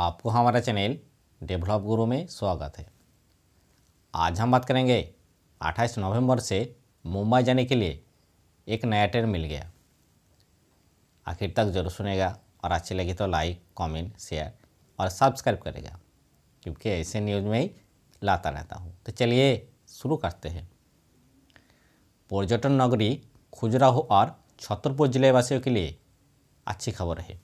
आपको हमारा channel develop गुरु में स्वागत है आज हम बात करेंगे 28 नवंबर से मुंबई जाने के लिए एक नया ट्रेन मिल गया आखिर तक जरूर सुनेगा और अच्छी लगे तो लाइक कमेंट, शेयर और सब्सक्राइब करेगा क्योंकि ऐसे न्यूज़ में ही लाता रहता हूँ तो चलिए शुरू करते हैं पर्यटन नगरी खुजराहो और छतरपुर जिलेवासियों के लिए अच्छी खबर है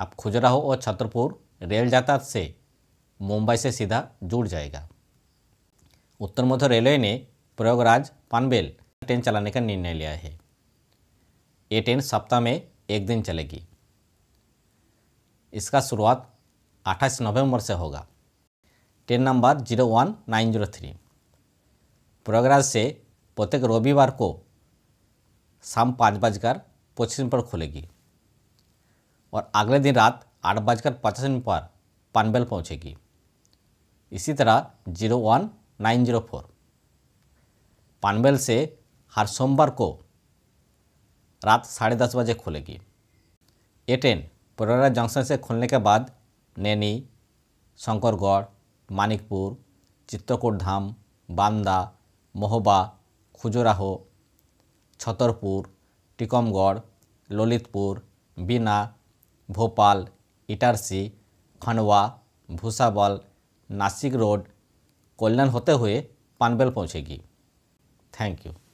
आप खुजराहो और छतरपुर रेल यातायात से मुंबई से सीधा जुड़ जाएगा उत्तर मध्य रेलवे ने प्रयागराज पानबेल ट्रेन चलाने का निर्णय लिया है ये ट्रेन सप्ताह में एक दिन चलेगी इसका शुरुआत 28 नवंबर से होगा train number zero one nine zero three Prayagraj से प्रत्येक रविवार को शाम पाँच बजकर पच्चीस पर खुलेगी और अगले दिन रात आठ बजकर पचास मिनट पर पनबेल पहुंचेगी इसी तरह zero one nine zero four Panvel से हर सोमवार को रात साढ़े दस बजे खुलेगी ये ट्रेन पुरारा जंक्शन से खुलने के बाद नैनी शंकरगढ़ मानिकपुर चित्रकूट धाम बांदा महोबा खुजुराहो छतरपुर टीकमगढ़ ललितपुर बीना भोपाल इटारसी खनवा भूसावल नासिक रोड कोल्लन होते हुए पानबेल पहुंचेगी थैंक यू